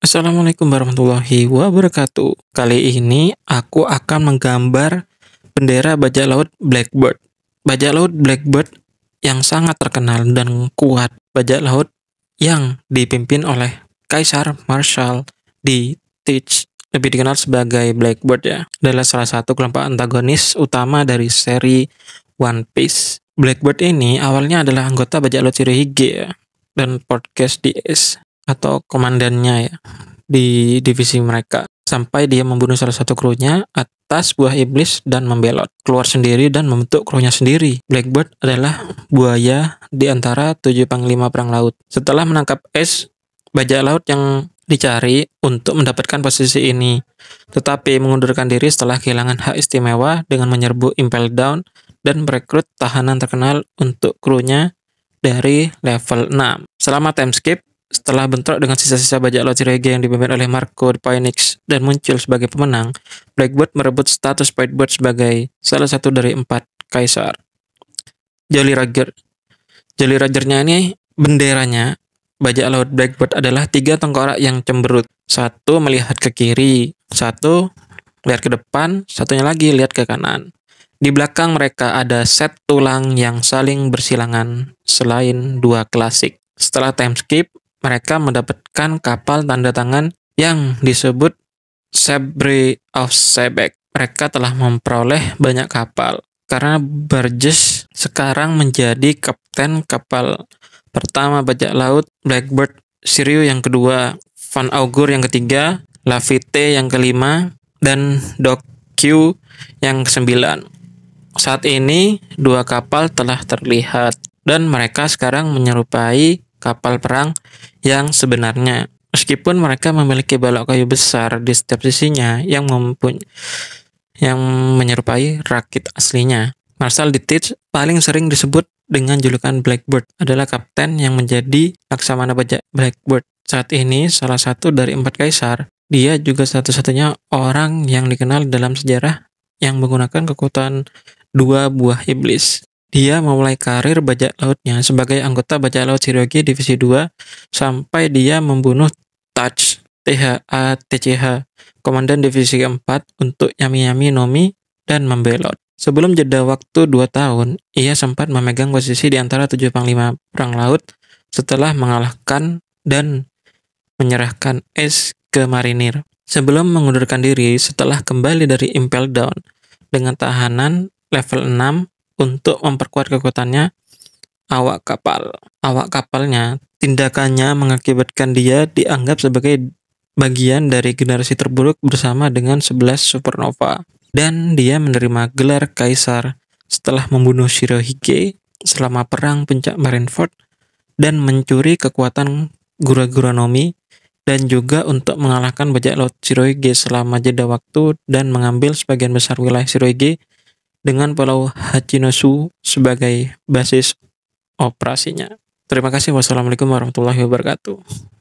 Assalamualaikum warahmatullahi wabarakatuh. Kali ini aku akan menggambar bendera bajak laut Blackbird. Bajak laut Blackbird yang sangat terkenal dan kuat. Bajak laut yang dipimpin oleh Kaisar Marshall di Teach, lebih dikenal sebagai Blackbird ya. Adalah salah satu kelompok antagonis utama dari seri One Piece. Blackbird ini awalnya adalah anggota bajak laut Cirehige ya, dan podcast DS atau komandannya ya di divisi mereka sampai dia membunuh salah satu krunya atas buah iblis dan membelot keluar sendiri dan membentuk krunya sendiri. Blackbird adalah buaya di antara tujuh panglima perang laut. Setelah menangkap es, bajak laut yang dicari untuk mendapatkan posisi ini, tetapi mengundurkan diri setelah kehilangan hak istimewa dengan menyerbu Impel Down dan merekrut tahanan terkenal untuk krunya dari level 6. Selama time skip, setelah bentrok dengan sisa-sisa bajak laut Sirega yang dipimpin oleh Marco Phoenix dan muncul sebagai pemenang, Blackbird merebut status Whitebird sebagai salah satu dari empat kaisar. Jolly Roger. Jolly Rogernya ini benderanya bajak laut Blackbird adalah tiga tengkorak yang cemberut. Satu melihat ke kiri, satu lihat ke depan, satunya lagi lihat ke kanan. Di belakang mereka ada set tulang yang saling bersilangan selain dua klasik. Setelah time skip, mereka mendapatkan kapal tanda tangan yang disebut Sabre of Sebek. Mereka telah memperoleh banyak kapal karena Burgess sekarang menjadi kapten kapal pertama bajak laut Blackbird, Sirius yang kedua, Van Augur yang ketiga, Lafite yang kelima, dan Doc Q yang kesembilan. Saat ini dua kapal telah terlihat dan mereka sekarang menyerupai kapal perang yang sebenarnya. Meskipun mereka memiliki balok kayu besar di setiap sisinya yang mempunyai yang menyerupai rakit aslinya. Marshal Ditich paling sering disebut dengan julukan Blackbird adalah kapten yang menjadi laksamana bajak Blackbird. Saat ini salah satu dari empat kaisar, dia juga satu-satunya orang yang dikenal dalam sejarah yang menggunakan kekuatan dua buah iblis. Dia memulai karir bajak lautnya sebagai anggota bajak laut Shiroki Divisi 2 sampai dia membunuh Touch THATCH Komandan Divisi 4 untuk Yami Yami Nomi dan membelot. Sebelum jeda waktu 2 tahun, ia sempat memegang posisi di antara tujuh panglima perang laut setelah mengalahkan dan menyerahkan S ke marinir. Sebelum mengundurkan diri setelah kembali dari Impel Down dengan tahanan level 6 untuk memperkuat kekuatannya awak kapal. Awak kapalnya, tindakannya mengakibatkan dia dianggap sebagai bagian dari generasi terburuk bersama dengan 11 supernova. Dan dia menerima gelar kaisar setelah membunuh Shirohige selama perang Pencak Marineford dan mencuri kekuatan Gura-Gura Nomi dan juga untuk mengalahkan bajak laut Shirohige selama jeda waktu dan mengambil sebagian besar wilayah Shirohige dengan Pulau Hachinosu sebagai basis operasinya. Terima kasih. Wassalamualaikum warahmatullahi wabarakatuh.